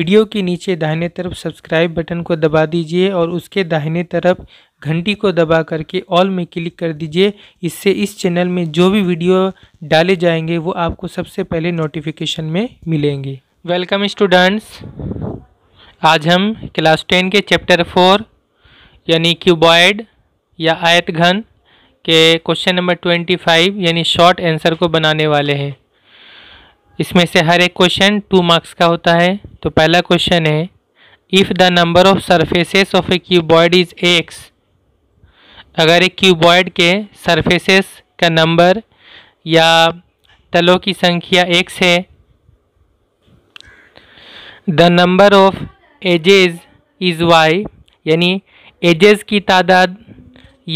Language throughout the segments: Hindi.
वीडियो के नीचे दाहिने तरफ सब्सक्राइब बटन को दबा दीजिए और उसके दाहिने तरफ घंटी को दबा करके ऑल में क्लिक कर दीजिए इससे इस चैनल में जो भी वीडियो डाले जाएंगे वो आपको सबसे पहले नोटिफिकेशन में मिलेंगे वेलकम स्टूडेंट्स आज हम क्लास टेन के चैप्टर फोर यानी क्यूबॉयड या आयत घन के क्वेश्चन नंबर ट्वेंटी फाइव यानी शॉर्ट आंसर को बनाने वाले हैं इसमें से हर एक क्वेश्चन टू मार्क्स का होता है तो पहला क्वेश्चन है if the number of surfaces of a cuboid is X अगर एक क्यूबॉयड के सरफेसेस का नंबर या तलों की संख्या एक्स है the number of edges is Y यानी एजेस की तादाद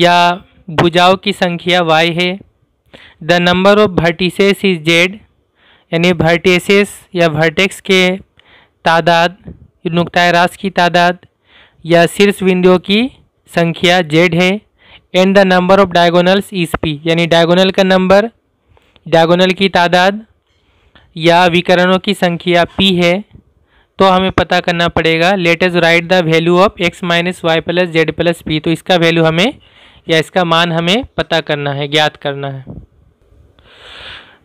या भुजाओं की संख्या वाई है the number of vertices is Z यानी वर्टेसेस या वर्टेक्स के तादाद नुकता रास की तादाद या शीर्ष बिंदुओं की संख्या जेड है and the number of diagonals is P यानी डायगोनल का नंबर डायगोनल की तादाद या विकरणों की संख्या पी है तो हमें पता करना पड़ेगा let us write the value of X minus Y plus Z plus P तो इसका वैल्यू हमें या इसका मान हमें पता करना है ज्ञात करना है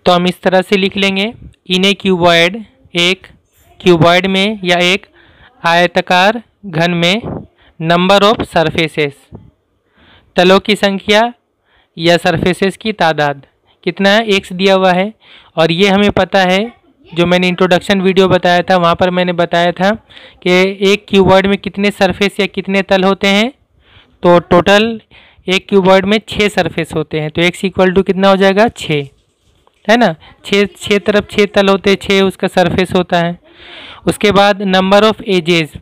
तो हम इस तरह से लिख लेंगे इन ए क्यूबॉयड एक क्यूबॉयड में या एक आयताकार घन में नंबर ऑफ सरफेसेस तलों की संख्या या सरफेसेस की तादाद कितना है एक्स दिया हुआ है और ये हमें पता है जो मैंने इंट्रोडक्शन वीडियो बताया था वहाँ पर मैंने बताया था कि एक क्यूबॉयड में कितने सरफेस या कितने तल होते हैं तो टोटल एक क्यूबॉयड में छः सरफेस होते हैं तो एक्स इक्वल टू कितना हो जाएगा छः है ना छः छः तरफ छः तल होते हैं छः उसका सरफेस होता है उसके बाद नंबर ऑफ एजेस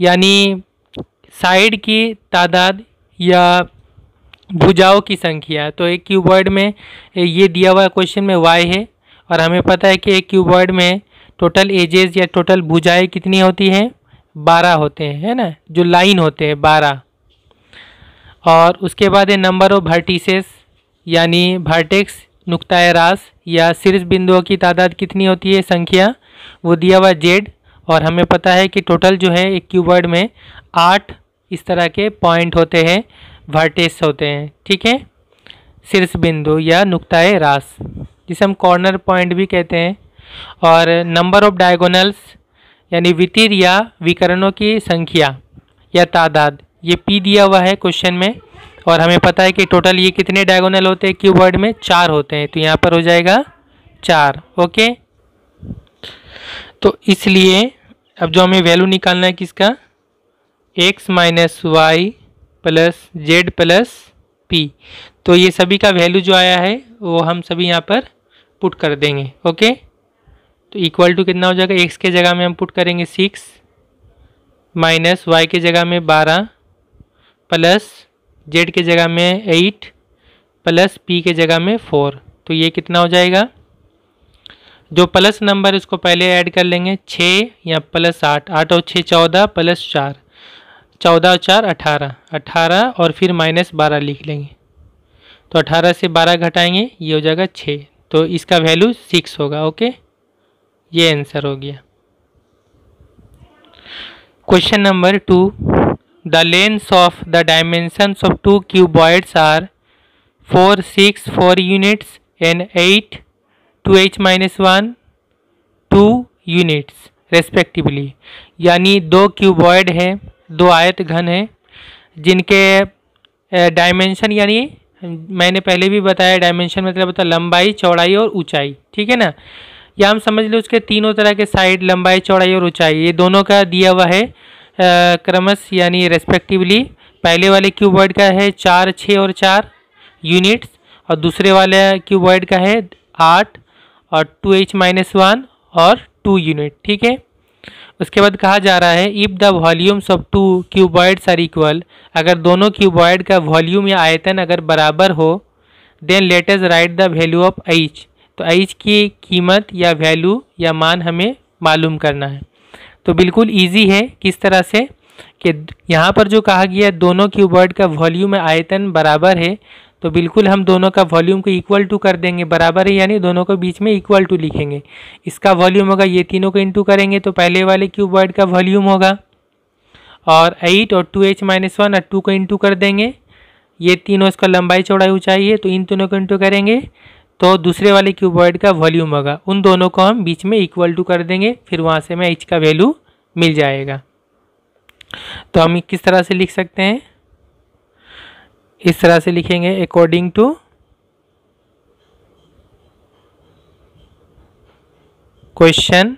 यानी साइड की तादाद या भुजाओं की संख्या तो एक क्यूबॉइड में ये दिया हुआ क्वेश्चन में वाई है और हमें पता है कि एक क्यूबॉइड में टोटल एजेस या टोटल भुजाएं कितनी होती हैं बारह होते हैं है ना जो लाइन होते हैं बारह और उसके बाद है नंबर ऑफ भर्टिस यानी भर्टिक्स नुकताय रास या शीर्ष बिंदुओं की तादाद कितनी होती है संख्या वो दिया हुआ जेड और हमें पता है कि टोटल जो है एक क्यूबर्ड में आठ इस तरह के पॉइंट होते हैं वर्टेस होते हैं ठीक है शीर्ष बिंदु या नुकताए रास जिसे हम कॉर्नर पॉइंट भी कहते हैं और नंबर ऑफ डायगोनल्स यानी वितीर या विकरणों की संख्या या तादाद ये पी दिया हुआ है क्वेश्चन में और हमें पता है कि टोटल ये कितने डायगोनल होते हैं क्यूबर्ड में चार होते हैं तो यहाँ पर हो जाएगा चार ओके तो इसलिए अब जो हमें वैल्यू निकालना है किसका X minus Y plus Z plus P तो ये सभी का वैल्यू जो आया है वो हम सभी यहाँ पर पुट कर देंगे ओके तो इक्वल टू कितना हो जाएगा एक्स के जगह में हम पुट करेंगे सिक्स माइनस वाई के जगह में बारह प्लस जेड के जगह में एट प्लस पी के जगह में फोर तो ये कितना हो जाएगा जो प्लस नंबर इसको पहले ऐड कर लेंगे छः या प्लस आठ आठ और छः चौदह प्लस चार चौदह और चार अठारह अठारह और फिर माइनस बारह लिख लेंगे तो अठारह से बारह घटाएंगे ये हो जाएगा छः तो इसका वैल्यू सिक्स होगा ओके ये आंसर हो गया question number two The lengths of the dimensions of two cuboids are 4, 6, 4 units and 8, 2h minus 1, 2 units respectively यानी दो क्यूबॉइड हैं दो आयत घन हैं जिनके डायमेंशन यानी मैंने पहले भी बताया डायमेंशन मतलब होता है लंबाई चौड़ाई और ऊंचाई ठीक है ना या हम समझ लें उसके तीनों तरह के साइड लंबाई चौड़ाई और ऊंचाई ये दोनों का दिया हुआ है क्रमश यानी रेस्पेक्टिवली पहले वाले क्यूब वर्ड का है चार छः और चार यूनिट्स और दूसरे वाले क्यूब वर्ड का है आठ और टू एच माइनस वन और टू यूनिट ठीक है उसके बाद कहा जा रहा है if the volumes of two cuboids are equal अगर दोनों क्यूबॉइड का वॉल्यूम या आयतन अगर बराबर हो then let us write the value of H तो एच की कीमत या वैल्यू या मान हमें मालूम करना है तो बिल्कुल ईजी है किस तरह से कि यहाँ पर जो कहा गया दोनों क्यूबर्ड का वॉल्यूम आयतन बराबर है तो बिल्कुल हम दोनों का वॉल्यूम को इक्वल टू कर देंगे बराबर है यानी दोनों को बीच में इक्वल टू लिखेंगे इसका वॉल्यूम होगा ये तीनों को इंटू करेंगे तो पहले वाले क्यूबर्ड का वॉल्यूम होगा और एट और टू एच माइनस वन और टू को इंटू कर देंगे ये तीनों इसका लंबाई चौड़ाई ऊँचाई है तो इन तीनों को इंटू करेंगे तो दूसरे वाले क्यूबॉइड का वॉल्यूम होगा उन दोनों को हम बीच में इक्वल टू कर देंगे फिर वहाँ से हमें एच का वैल्यू मिल जाएगा तो हम किस तरह से लिख सकते हैं इस तरह से लिखेंगे अकॉर्डिंग टू क्वेश्चन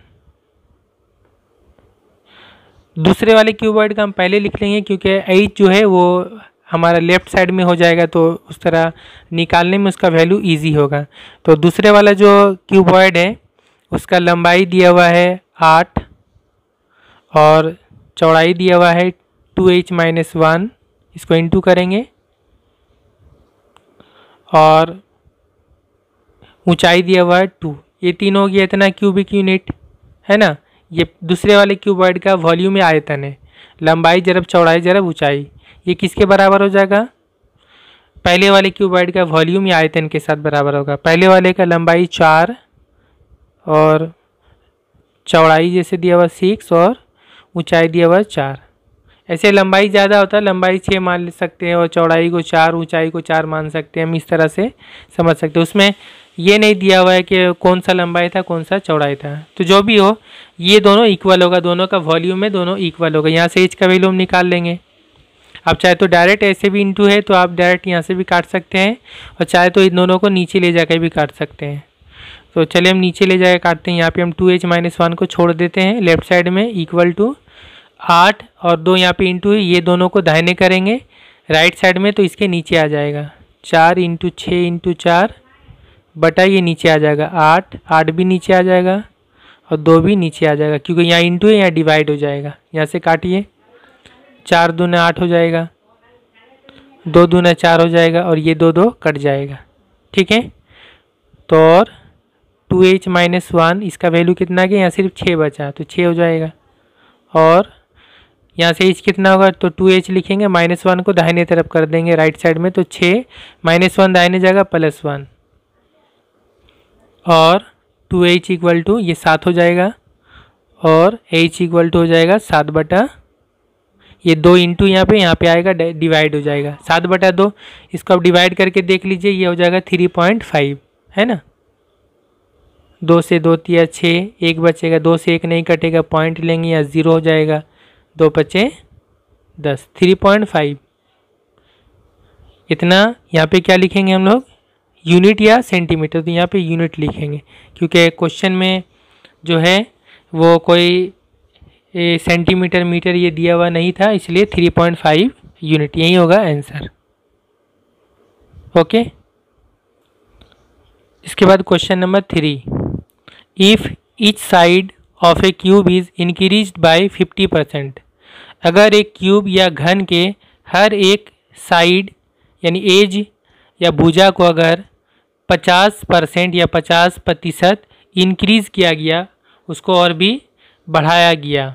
दूसरे वाले क्यूबॉइड का हम पहले लिख लेंगे क्योंकि एच जो है वो हमारा लेफ्ट साइड में हो जाएगा तो उस तरह निकालने में उसका वैल्यू ईजी होगा तो दूसरे वाला जो क्यूबॉयड है उसका लंबाई दिया हुआ है आठ और चौड़ाई दिया हुआ है टू एच माइनस वन इसको इंटू करेंगे और ऊंचाई दिया हुआ है टू ये तीन हो गया इतना क्यूबिक यूनिट है ना ये दूसरे वाले क्यूबॉयड का वॉल्यूम में आयतन है लंबाई जरब चौड़ाई जरब ऊंचाई ये किसके बराबर हो जाएगा पहले वाले क्यूबॉइड का वॉल्यूम या आयतन के साथ बराबर होगा पहले वाले का लंबाई चार और चौड़ाई जैसे दिया हुआ सिक्स और ऊंचाई दिया हुआ चार ऐसे लंबाई ज़्यादा होता है लंबाई छः मान ले सकते हैं और चौड़ाई को चार ऊंचाई को चार मान सकते हैं हम इस तरह से समझ सकते हैं उसमें ये नहीं दिया हुआ है कि कौन सा लंबाई था कौन सा चौड़ाई था तो जो भी हो ये दोनों इक्वल होगा दोनों का वॉल्यूम है दोनों इक्वल होगा यहाँ से एच का वैल्यू हम निकाल लेंगे आप चाहे तो डायरेक्ट ऐसे भी इंटू है तो आप डायरेक्ट यहाँ से भी काट सकते हैं और चाहे तो इन दोनों को नीचे ले जाकर भी काट सकते हैं तो चलिए हम नीचे ले जाकर काटते हैं यहाँ पे हम टू एच माइनस वन को छोड़ देते हैं लेफ्ट साइड में इक्वल टू आठ और दो यहाँ पे इंटू ये दोनों को दाहिने करेंगे राइट साइड में तो इसके नीचे आ जाएगा चार इंटू छः इंटू चार बटा ये नीचे आ जाएगा आठ आठ भी नीचे आ जाएगा और दो भी नीचे आ जाएगा क्योंकि यहाँ इंटू है यहाँ डिवाइड हो जाएगा यहाँ से काटिए चार दूने आठ हो जाएगा दो दूने चार हो जाएगा और ये दो दो कट जाएगा ठीक है तो और टू एच माइनस वन इसका वैल्यू कितना गया यहाँ सिर्फ छः बचा तो छः हो जाएगा और यहाँ से एच कितना होगा तो टू एच लिखेंगे माइनस वन को दाहिने तरफ कर देंगे राइट साइड में तो छः माइनस वन दाहिने जाएगा प्लस वन और टू एच इक्वल टू ये सात हो जाएगा और एच इक्वल टू हो जाएगा सात बटा ये दो इंटू यहाँ पे यहाँ पे आएगा डिवाइड हो जाएगा सात बटा दो इसको आप डिवाइड करके देख लीजिए ये हो जाएगा थ्री पॉइंट फाइव है ना दो से दो तिया छः एक बचेगा दो से एक नहीं कटेगा पॉइंट लेंगे या ज़ीरो हो जाएगा दो बचे दस थ्री पॉइंट फाइव इतना यहाँ पे क्या लिखेंगे हम लोग यूनिट या सेंटीमीटर तो यहाँ पे यूनिट लिखेंगे क्योंकि क्वेश्चन में जो है वो कोई सेंटीमीटर मीटर ये दिया हुआ नहीं था इसलिए थ्री पॉइंट फाइव यूनिट यही होगा आंसर ओके इसके बाद question number three if each side of a cube is increase by fifty percent अगर एक क्यूब या घन के हर एक साइड यानी एज या भुजा को अगर पचास परसेंट या पचास प्रतिशत इंक्रीज़ किया गया उसको और भी बढ़ाया गया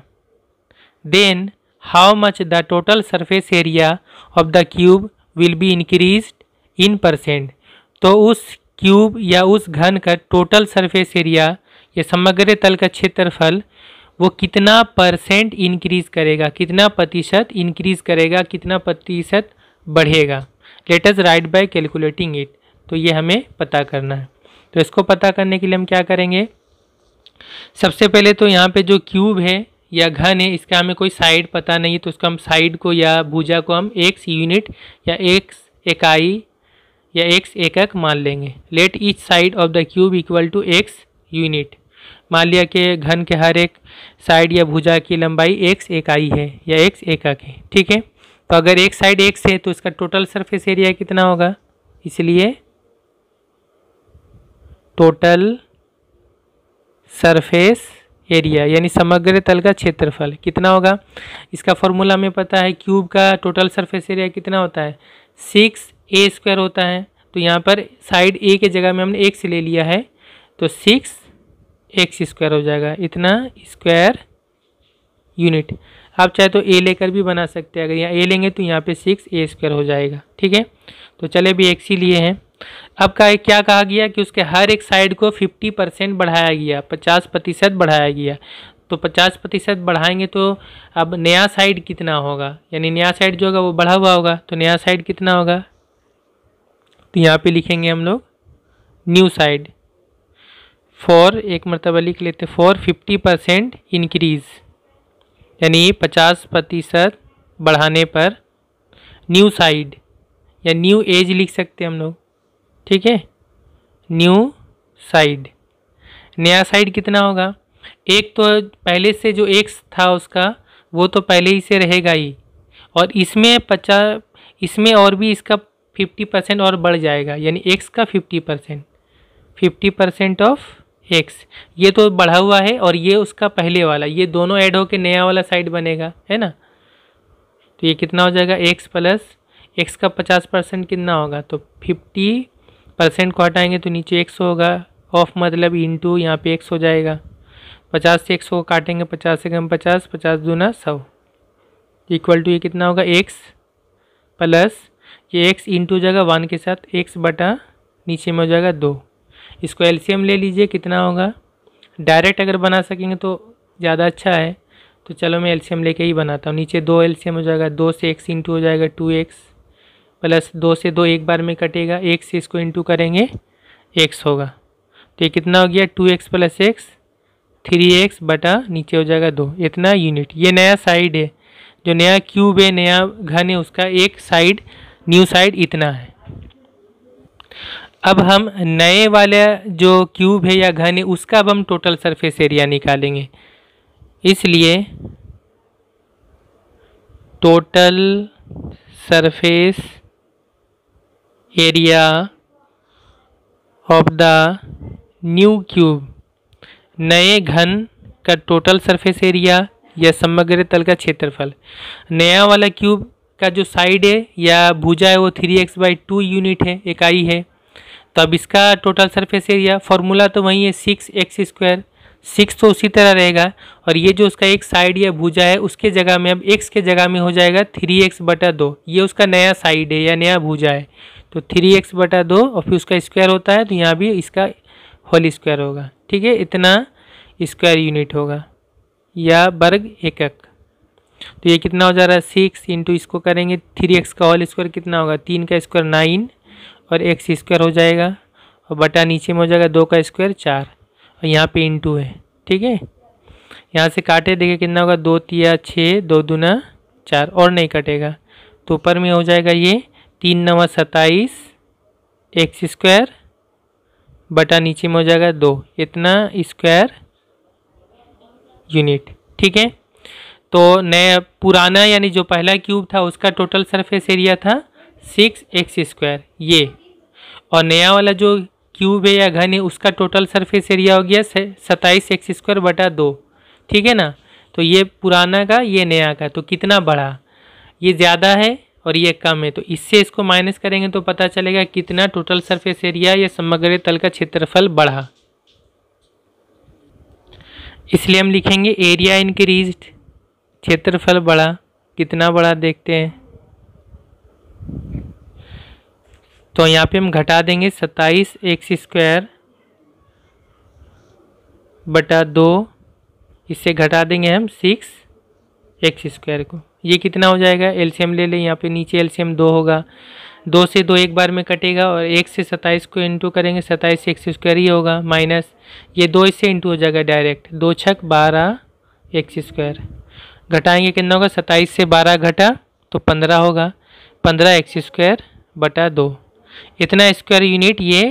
then how much the total surface area of the cube will be increased in percent तो उस क्यूब या उस घन का टोटल सरफेस एरिया या समग्र तल का क्षेत्रफल वो कितना परसेंट इंक्रीज करेगा कितना प्रतिशत इंक्रीज करेगा कितना प्रतिशत बढ़ेगा let us write by calculating it तो ये हमें पता करना है तो इसको पता करने के लिए हम क्या करेंगे सबसे पहले तो यहाँ पे जो क्यूब है या घन है इसका हमें कोई साइड पता नहीं है तो उसका हम साइड को या भुजा को हम एक्स यूनिट या एक्स इकाई या एक्स एकक मान लेंगे let each side of the cube equal to x unit मान लिया कि घन के हर एक साइड या भुजा की लंबाई एक्स इकाई है या एक्स एकक है ठीक है तो अगर एक साइड एक्स है तो इसका टोटल सरफेस एरिया कितना होगा इसलिए टोटल सरफेस एरिया यानी समग्र तल का क्षेत्रफल कितना होगा इसका फॉर्मूला हमें पता है क्यूब का टोटल सरफेस एरिया कितना होता है सिक्स ए स्क्वायर होता है तो यहाँ पर साइड ए के जगह में हमने से ले लिया है तो सिक्स एक्स स्क्वायर हो जाएगा इतना स्क्वायर यूनिट आप चाहे तो ए लेकर भी बना सकते हैं अगर यहाँ ए लेंगे तो यहाँ पे सिक्स ए स्क्वायर हो जाएगा ठीक है तो चले अभी एक्स ही लिए हैं अब का क्या कहा गया कि उसके हर एक साइड को 50 परसेंट बढ़ाया गया 50 प्रतिशत बढ़ाया गया तो 50 प्रतिशत बढ़ाएंगे तो अब नया साइड कितना होगा यानी नया साइड जो होगा वो बढ़ा हुआ होगा तो नया साइड कितना होगा तो यहाँ पे लिखेंगे हम लोग न्यू साइड फॉर एक मरतबा लिख लेते फॉर फिफ्टी परसेंट इनक्रीज़ यानी पचास प्रतिशत बढ़ाने पर न्यू साइड या न्यू एज लिख सकते हैं हम लोग ठीक है न्यू साइड नया साइड कितना होगा एक तो पहले से जो एक्स था उसका वो तो पहले ही से रहेगा ही और इसमें पचास इसमें और भी इसका फिफ्टी परसेंट और बढ़ जाएगा यानी एक्स का fifty percent fifty percent of x ये तो बढ़ा हुआ है और ये उसका पहले वाला ये दोनों ऐड हो के नया वाला साइड बनेगा है ना तो ये कितना हो जाएगा एक्स प्लस एक्स का पचास परसेंट कितना होगा तो फिफ्टी परसेंट को हटाएंगे तो नीचे एक सौ होगा ऑफ मतलब इन टू यहाँ पर एक हो जाएगा पचास से एक सौ को काटेंगे पचास से कम पचास पचास दूना सौ इक्वल टू ये कितना होगा एक्स प्लस ये एक्स इंटू जाएगा वन के साथ एक्स बटा नीचे में हो जाएगा दो इसको एलसीएम ले लीजिए कितना होगा डायरेक्ट अगर बना सकेंगे तो ज़्यादा अच्छा है तो चलो मैं एलसीएम लेके ही बनाता हूँ नीचे दो एलसीएम हो जाएगा दो से एक्स इंटू हो जाएगा टू एक्स प्लस दो से दो एक बार में कटेगा एक से इसको इंटू करेंगे एक्स होगा तो ये कितना हो गया two x plus x three x बटा नीचे हो जाएगा दो इतना यूनिट ये नया साइड है जो नया क्यूब है नया घन है उसका एक साइड न्यू साइड इतना है अब हम नए वाले जो क्यूब है या घन है उसका अब हम टोटल सरफेस एरिया निकालेंगे इसलिए total surface area of the new cube नए घन का टोटल सरफेस एरिया या समग्र तल का क्षेत्रफल नया वाला क्यूब का जो साइड है या भुजा है वो three x by two unit है इकाई है तो अब इसका टोटल सरफेस एरिया फॉर्मूला तो वही है सिक्स एक्स स्क्वायर सिक्स तो उसी तरह रहेगा और ये जो उसका एक साइड या भुजा है उसके जगह में अब एक्स के जगह में हो जाएगा थ्री एक्स बटा दो ये उसका नया साइड है या नया भुजा है तो थ्री एक्स बटा दो और फिर उसका स्क्वायर होता है तो यहाँ भी इसका होल स्क्वायर होगा ठीक है इतना स्क्वायर यूनिट होगा या वर्ग एकक तो ये कितना हो जा रहा है सिक्स इंटू इसको करेंगे थ्री एक्स का होल स्क्वायर कितना होगा तीन का स्क्वायर नाइन और एक्स स्क्वायर हो जाएगा और बटा नीचे में हो जाएगा दो का स्क्वायर चार और यहाँ पे इंटू है ठीक है यहाँ से काटे देखिए कितना होगा दो तिया छः दो दूना चार और नहीं कटेगा तो ऊपर में हो जाएगा ये तीन नवा सत्ताईस एक्स स्क्वायर बटा नीचे में हो जाएगा दो इतना स्क्वायर यूनिट ठीक है तो नया पुराना यानी जो पहला क्यूब था उसका टोटल सरफेस एरिया था सिक्स एक्स स्क्वायर ये और नया वाला जो क्यूब है या घन है उसका टोटल सरफेस एरिया हो गया सत्ताईस एक्स स्क्वायर बटा दो ठीक है ना तो ये पुराना का ये नया का तो कितना बड़ा ये ज़्यादा है और ये कम है तो इससे इसको माइनस करेंगे तो पता चलेगा कितना टोटल सरफेस एरिया या समग्र तल का क्षेत्रफल बढ़ा इसलिए हम लिखेंगे एरिया इंक्रीज क्षेत्रफल बढ़ा कितना बढ़ा देखते हैं तो यहाँ पे हम घटा देंगे सत्ताईस एक्स स्क्वायर बटा दो इससे घटा देंगे हम सिक्स एक्स स्क्वायर को ये कितना हो जाएगा एम ले लें यहाँ पे नीचे एम दो होगा दो से दो एक बार में कटेगा और एक से सत्ताईस को इंटू करेंगे सत्ताईस से एक से स्क्वायर ही होगा माइनस ये दो इससे इंटू हो जाएगा डायरेक्ट दो छक बारह एक से स्क्वायर घटाएंगे कितना होगा सत्ताईस से बारह घटा तो पंद्रह होगा पंद्रह एक स्क्वायर बटा दो इतना स्क्वायर यूनिट ये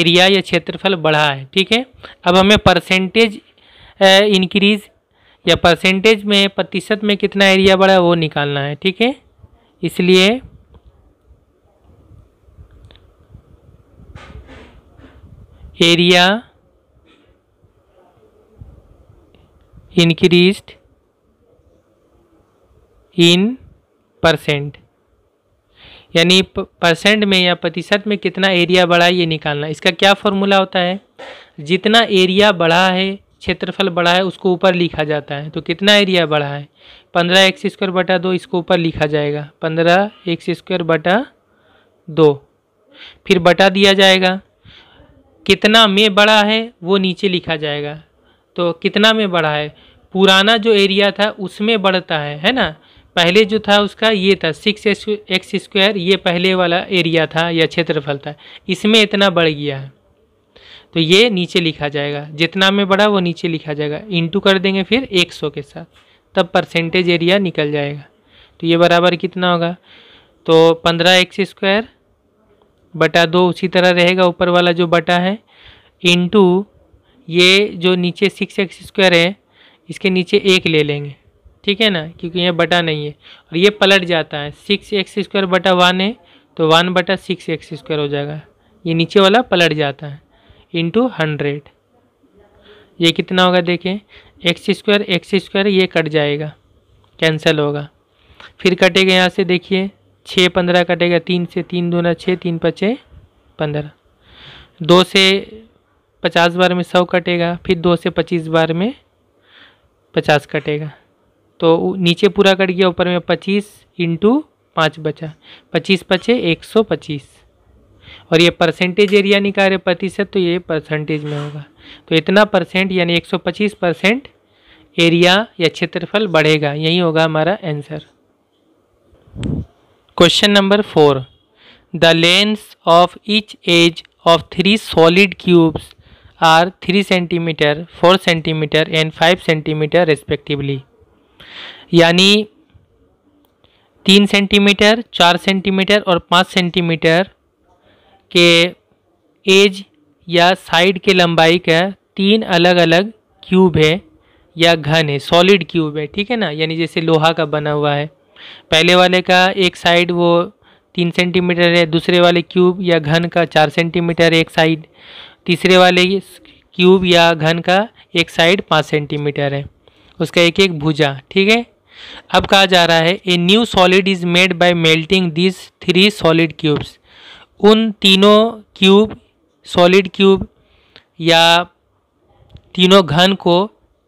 एरिया या क्षेत्रफल बढ़ा है ठीक है अब हमें परसेंटेज इंक्रीज़ या परसेंटेज में प्रतिशत में कितना एरिया बढ़ा है वो निकालना है ठीक है इसलिए एरिया इंक्रीज्ड इन परसेंट यानी परसेंट में या प्रतिशत में कितना एरिया बढ़ा है ये निकालना इसका क्या फॉर्मूला होता है जितना एरिया बढ़ा है क्षेत्रफल बढ़ा है उसको ऊपर लिखा जाता है तो कितना एरिया बढ़ा है पंद्रह एक्स स्क्वायर बटा दो इसको ऊपर लिखा जाएगा पंद्रह एक्स स्क्वायर बटा दो फिर बटा दिया जाएगा कितना में बड़ा है वो नीचे लिखा जाएगा तो कितना में बढ़ा है पुराना जो एरिया था उसमें बढ़ता है है ना पहले जो था उसका ये था सिक्स एक्स स्क्वायर ये पहले वाला एरिया था या क्षेत्रफल था इसमें इतना बढ़ गया है तो ये नीचे लिखा जाएगा जितना में बड़ा वो नीचे लिखा जाएगा इंटू कर देंगे फिर एक सौ के साथ तब परसेंटेज एरिया निकल जाएगा तो ये बराबर कितना होगा तो पंद्रह एक्स स्क्वायर बटा दो उसी तरह रहेगा ऊपर वाला जो बटा है इंटू ये जो नीचे सिक्स एक्स स्क्वायर है इसके नीचे एक ले लेंगे ठीक है ना क्योंकि ये बटा नहीं है और ये पलट जाता है सिक्स एक्स स्क्वायर बटा वन है तो वन बटा सिक्स एक्स स्क्वायर हो जाएगा ये नीचे वाला पलट जाता है इंटू हंड्रेड ये कितना होगा देखें एक्स स्क्वायर एक्स स्क्वायर ये कट जाएगा कैंसिल होगा फिर कटेगा यहाँ से देखिए छः पंद्रह कटेगा तीन से तीन दो न छः तीन पचे पंद्रह दो से पचास बार में सौ कटेगा फिर दो से पच्चीस बार में पचास कटेगा तो नीचे पूरा कट गया ऊपर में पच्चीस इंटू पाँच बचा पच्चीस पचे एक सौ पच्चीस और ये परसेंटेज एरिया निकाल रहे प्रतिशत तो ये परसेंटेज में होगा तो इतना परसेंट यानी 125 परसेंट एरिया या क्षेत्रफल बढ़ेगा यही होगा हमारा answer question number four the lengths of each edge of three solid cubes are three centimetre four centimetre and five centimetre respectively यानी तीन सेंटीमीटर चार सेंटीमीटर और पाँच सेंटीमीटर के एज या साइड के लंबाई का तीन अलग अलग क्यूब है या घन है सॉलिड क्यूब है ठीक है ना यानी जैसे लोहा का बना हुआ है पहले वाले का एक साइड वो तीन सेंटीमीटर है दूसरे वाले क्यूब या घन का चार सेंटीमीटर एक साइड तीसरे वाले क्यूब या घन का एक साइड पाँच सेंटीमीटर है उसका एक एक भुजा ठीक है अब कहा जा रहा है a new solid is made by melting this three solid cubes उन तीनों क्यूब सॉलिड क्यूब या तीनों घन को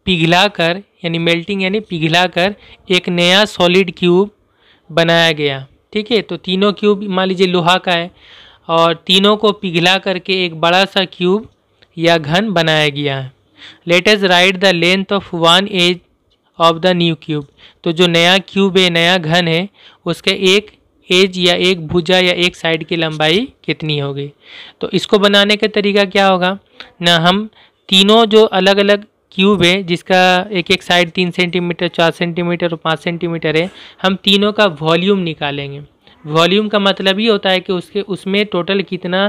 पिघलाकर यानी मेल्टिंग यानी पिघलाकर एक नया सॉलिड क्यूब बनाया गया ठीक है तो तीनों क्यूब मान लीजिए लोहा का है और तीनों को पिघला करके एक बड़ा सा क्यूब या घन बनाया गया है let's write the length of one edge of the new cube तो जो नया क्यूब है नया घन है उसके एक एज या एक भुजा या एक साइड की लंबाई कितनी होगी तो इसको बनाने का तरीका क्या होगा ना हम तीनों जो अलग अलग क्यूब है जिसका एक एक साइड तीन सेंटीमीटर चार सेंटीमीटर और पाँच सेंटीमीटर है हम तीनों का वॉल्यूम निकालेंगे वॉल्यूम का मतलब ये होता है कि उसके उसमें टोटल कितना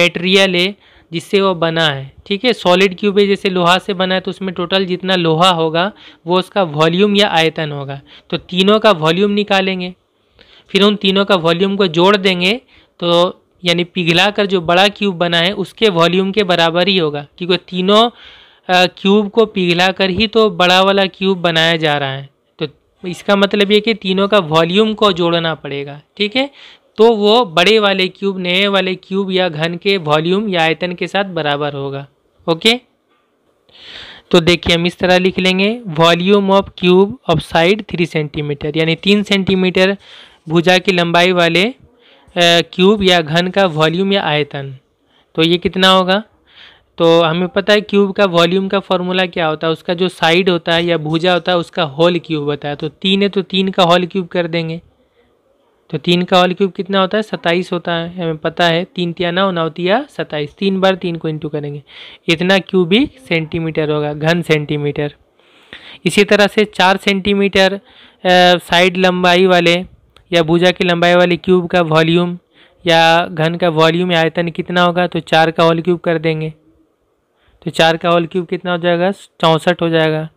मटेरियल है जिससे वो बना है ठीक है सॉलिड क्यूब है जैसे लोहा से बना है तो उसमें टोटल जितना लोहा होगा वो उसका वॉल्यूम या आयतन होगा तो तीनों का वॉल्यूम निकालेंगे फिर उन तीनों का वॉल्यूम को जोड़ देंगे तो यानी पिघला कर जो बड़ा क्यूब बना है उसके वॉल्यूम के बराबर ही होगा क्योंकि तीनों क्यूब को पिघला कर ही तो बड़ा वाला क्यूब बनाया जा रहा है तो इसका मतलब ये कि तीनों का वॉल्यूम को जोड़ना पड़ेगा ठीक है तो वो बड़े वाले क्यूब नए वाले क्यूब या घन के वॉल्यूम या आयतन के साथ बराबर होगा ओके तो देखिए हम इस तरह लिख लेंगे volume of cube of side three centimetre यानी तीन सेंटीमीटर भुजा की लंबाई वाले क्यूब या घन का वॉल्यूम या आयतन तो ये कितना होगा तो हमें पता है क्यूब का वॉल्यूम का फॉर्मूला क्या होता है उसका जो साइड होता है या भुजा होता है उसका होल क्यूब होता है तो तीन है तो तीन का होल क्यूब कर देंगे तो तीन का होल क्यूब कितना होता है सत्ताईस होता है हमें पता है तीन तिया नौ उनावतिया सत्ताईस तीन बार तीन को इंटू करेंगे इतना क्यूबिक सेंटीमीटर होगा घन सेंटीमीटर इसी तरह से चार सेंटीमीटर साइड लंबाई वाले या भुजा की लंबाई वाले क्यूब का वॉल्यूम या घन का वॉल्यूम या आयतन कितना होगा तो चार का होल क्यूब कर देंगे तो चार का होल क्यूब कितना हो जाएगा चौंसठ हो जाएगा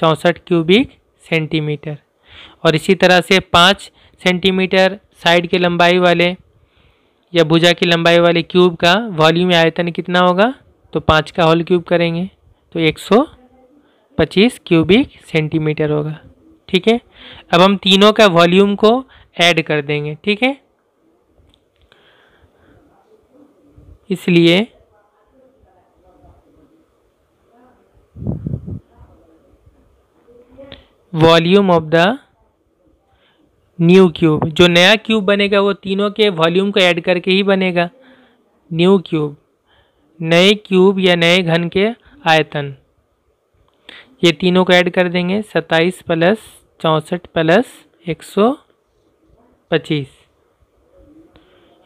चौंसठ क्यूबिक सेंटीमीटर और इसी तरह से पाँच सेंटीमीटर साइड के लंबाई वाले या भुजा की लंबाई वाले क्यूब का वॉल्यूम या आयतन कितना होगा तो पाँच का होल क्यूब करेंगे तो एक सौ पच्चीस क्यूबिक सेंटीमीटर होगा ठीक है अब हम तीनों का वॉल्यूम को ऐड कर देंगे ठीक है इसलिए volume of the new cube जो नया क्यूब बनेगा वो तीनों के वॉल्यूम को ऐड करके ही बनेगा न्यू क्यूब नए क्यूब या नए घन के आयतन ये तीनों को ऐड कर देंगे सत्ताईस प्लस चौंसठ प्लस एक सौ पच्चीस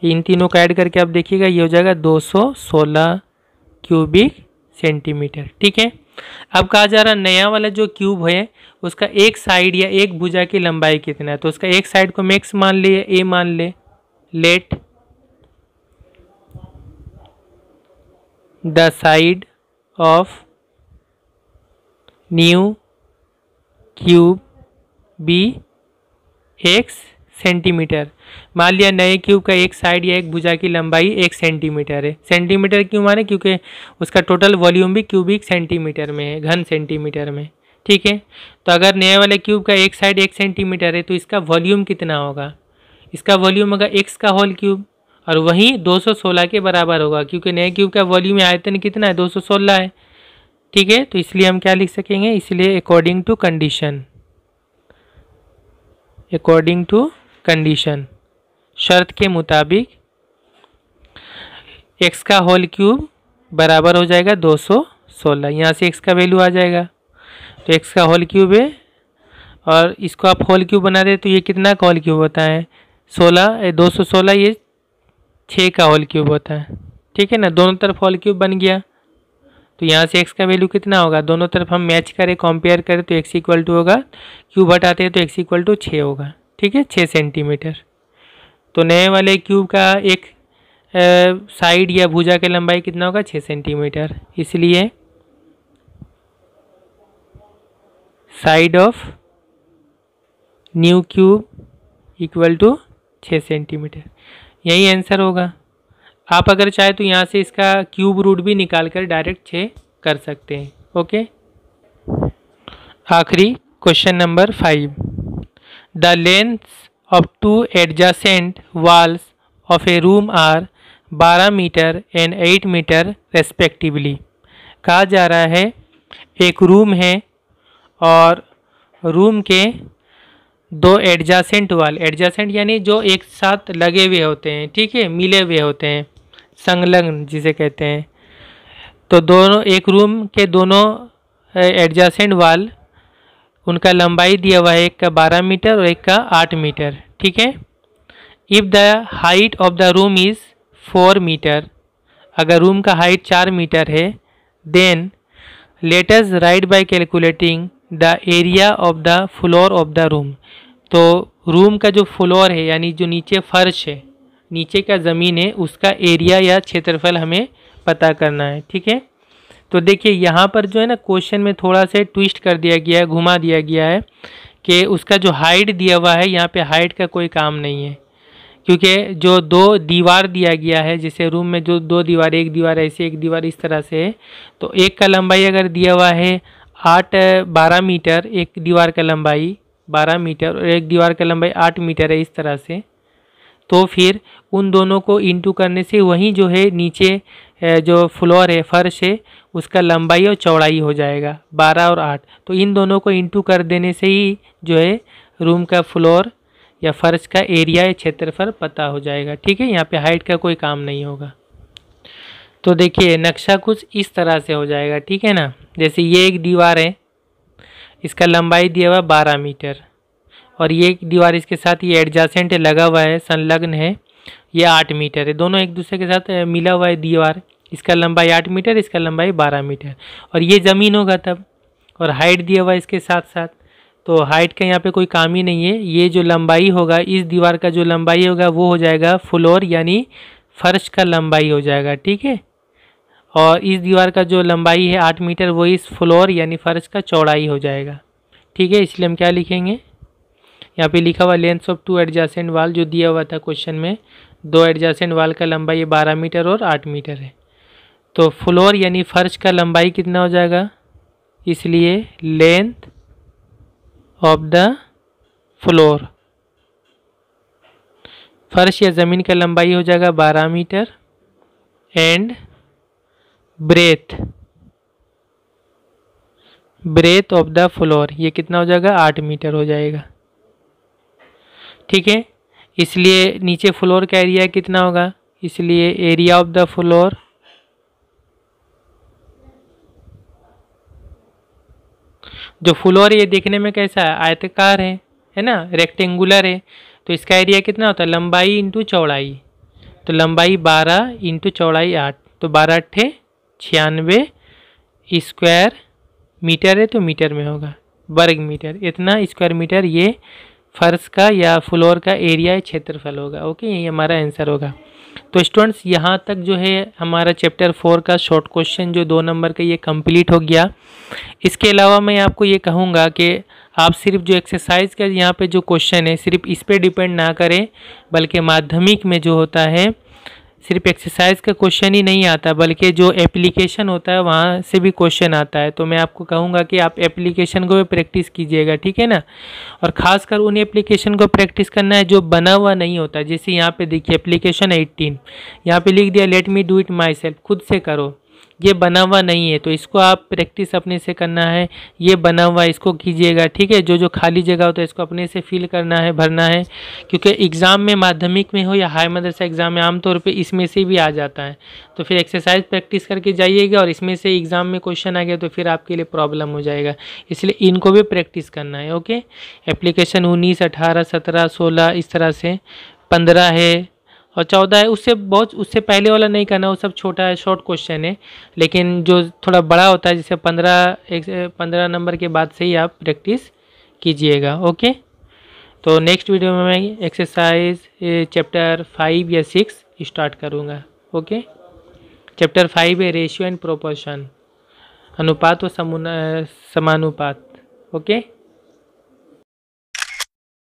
इन तीनों का ऐड करके आप देखिएगा ये हो जाएगा दो सौ सोलह क्यूबिक सेंटीमीटर ठीक है अब कहा जा रहा नया वाला जो क्यूब है उसका एक साइड या एक भुजा की लंबाई कितना है तो उसका एक साइड को मैक्स मान ले या ए मान ले let the side of new cube be x centimetre मान लिया नए क्यूब का एक साइड या एक भुजा की लंबाई एक सेंटीमीटर है सेंटीमीटर क्यों माने क्योंकि उसका टोटल वॉल्यूम भी क्यूबिक सेंटीमीटर में है घन सेंटीमीटर में ठीक है तो अगर नए वाले क्यूब का एक साइड एक सेंटीमीटर है तो इसका वॉल्यूम कितना होगा इसका वॉल्यूम होगा एक्स का होल क्यूब और वहीं 216 के बराबर होगा क्योंकि नए क्यूब का वॉल्यूम आयतन कितना है 216 है ठीक है तो इसलिए हम क्या लिख सकेंगे इसलिए according to condition according to condition शर्त के मुताबिक एक्स का होल क्यूब बराबर हो जाएगा 216 यहाँ से एक्स का वैल्यू आ जाएगा तो एक्स का होल क्यूब है और इसको आप होल क्यूब बना दें तो ये कितना का होल क्यूब होता है सोलह दो सौ सोलह ये छः का होल क्यूब होता है ठीक है ना दोनों तरफ होल क्यूब बन गया तो यहाँ से एक्स का वैल्यू कितना होगा दोनों तरफ हम मैच करें कंपेयर करें तो एक्स इक्वल टू होगा क्यूब हटाते हैं तो एक्स इक्वल टू छः होगा ठीक है छः सेंटीमीटर तो नए वाले क्यूब का एक साइड या भुजा की लंबाई कितना होगा छः सेंटीमीटर इसलिए side of new cube equal to छः सेंटीमीटर यही आंसर होगा आप अगर चाहे तो यहाँ से इसका क्यूब रूट भी निकाल कर डायरेक्ट छः कर सकते हैं ओके आखिरी question number five The lengths of two adjacent walls of a room are 12 metre and 8 metre respectively कहा जा रहा है एक रूम है और रूम के दो एडजेंट वाल एडजेंट यानी जो एक साथ लगे हुए होते हैं ठीक है मिले हुए होते हैं संलग्न जिसे कहते हैं तो दोनों एक रूम के दोनों एडजेंट वाल उनका लंबाई दिया हुआ है एक का बारह मीटर और एक का आठ मीटर ठीक है if the height of the room is four metre अगर रूम का हाइट चार मीटर है then let's write by calculating the area of the floor of the room तो रूम का जो फ्लोर है यानी जो नीचे फर्श है नीचे का ज़मीन है उसका एरिया या क्षेत्रफल हमें पता करना है ठीक है तो देखिए यहाँ पर जो है ना क्वेश्चन में थोड़ा सा ट्विस्ट कर दिया गया है घुमा दिया गया है कि उसका जो हाइट दिया हुआ है यहाँ पे हाइट का कोई काम नहीं है क्योंकि जो दो दीवार दिया गया है जैसे रूम में जो दो दीवार एक दीवार ऐसे एक दीवार इस तरह से है तो एक का लंबाई अगर दिया हुआ है आठ बारह मीटर एक दीवार का लंबाई बारह मीटर और एक दीवार का लंबाई आठ मीटर है इस तरह से तो फिर उन दोनों को इंटू करने से वहीं जो है नीचे जो फ्लोर है फर्श है उसका लंबाई और चौड़ाई हो जाएगा बारह और आठ तो इन दोनों को इंटू कर देने से ही जो है रूम का फ्लोर या फर्श का एरिया या क्षेत्रफल पता हो जाएगा ठीक है यहाँ पे हाइट का कोई काम नहीं होगा तो देखिए नक्शा कुछ इस तरह से हो जाएगा ठीक है ना जैसे ये एक दीवार है इसका लंबाई दिया हुआ बारह मीटर और ये एक दीवार इसके साथ ये एडजासेंट लगा हुआ है संलग्न है ये आठ मीटर है दोनों एक दूसरे के साथ मिला हुआ है दीवार इसका लंबाई आठ मीटर इसका लंबाई बारह मीटर और ये ज़मीन होगा तब और हाइट दिया हुआ इसके साथ साथ तो हाइट का यहाँ पे कोई काम ही नहीं है ये जो लंबाई होगा इस दीवार का जो लंबाई होगा वो हो जाएगा फ्लोर यानी फर्श का लंबाई हो जाएगा ठीक है और इस दीवार का जो लंबाई है आठ मीटर वो इस फ्लोर यानी फर्श का चौड़ाई हो जाएगा ठीक है इसलिए हम क्या लिखेंगे यहाँ पे लिखा हुआ लेंथ ऑफ टू एडजस्टेंट वाल जो दिया हुआ था क्वेश्चन में दो एडजस्टेंट वाल का लंबाई बारह मीटर और आठ मीटर है तो फ्लोर यानी फर्श का लंबाई कितना हो जाएगा इसलिए लेंथ ऑफ द फ्लोर फर्श या ज़मीन का लंबाई हो जाएगा बारह metre and breadth breadth of the floor ये कितना हो जाएगा आठ मीटर हो जाएगा ठीक है इसलिए नीचे फ्लोर का एरिया कितना होगा इसलिए एरिया ऑफ द फ्लोर जो फ्लोर है ये देखने में कैसा है आयतकार है है ना रेक्टेंगुलर है तो इसका एरिया कितना होता है लंबाई इंटू चौड़ाई तो लंबाई बारह इंटू चौड़ाई आठ तो बारह अट्ठे छियानवे स्क्वायर मीटर है तो मीटर में होगा वर्ग मीटर इतना स्क्वायर मीटर ये फर्श का या फ्लोर का एरिया क्षेत्रफल होगा ओके यही हमारा आंसर होगा तो स्टूडेंट्स यहाँ तक जो है हमारा चैप्टर फोर का शॉर्ट क्वेश्चन जो दो नंबर का ये कंप्लीट हो गया इसके अलावा मैं आपको ये कहूँगा कि आप सिर्फ जो एक्सरसाइज का यहाँ पे जो क्वेश्चन है सिर्फ इस पर डिपेंड ना करें बल्कि माध्यमिक में जो होता है सिर्फ एक्सरसाइज का क्वेश्चन ही नहीं आता बल्कि जो एप्लीकेशन होता है वहाँ से भी क्वेश्चन आता है तो मैं आपको कहूँगा कि आप एप्लीकेशन को भी प्रैक्टिस कीजिएगा ठीक है ना और ख़ासकर उन एप्लीकेशन को प्रैक्टिस करना है जो बना हुआ नहीं होता जैसे यहाँ पे देखिए एप्लीकेशन एट्टीन यहाँ पे लिख दिया let me do it myself खुद से करो ये बना हुआ नहीं है तो इसको आप प्रैक्टिस अपने से करना है ये बना हुआ इसको कीजिएगा ठीक है जो जो खाली जगह हो तो इसको अपने से फिल करना है भरना है क्योंकि एग्ज़ाम में माध्यमिक में हो या हाई मदरसा एग्ज़ाम में आमतौर पर इसमें से भी आ जाता है तो फिर एक्सरसाइज प्रैक्टिस करके जाइएगा और इसमें से एग्ज़ाम में क्वेश्चन आ गया तो फिर आपके लिए प्रॉब्लम हो जाएगा इसलिए इनको भी प्रैक्टिस करना है ओके एप्लीकेशन उन्नीस अठारह सत्रह सोलह इस तरह से पंद्रह है और चौदह है उससे बहुत उससे पहले वाला नहीं करना वो सब छोटा है शॉर्ट क्वेश्चन है लेकिन जो थोड़ा बड़ा होता है जैसे पंद्रह एक पंद्रह नंबर के बाद से ही आप प्रैक्टिस कीजिएगा ओके तो नेक्स्ट वीडियो में मैं एक्सरसाइज चैप्टर फाइव या सिक्स स्टार्ट करूँगा ओके चैप्टर फाइव है रेशियो एंड प्रोपोर्शन अनुपात और समानुपात ओके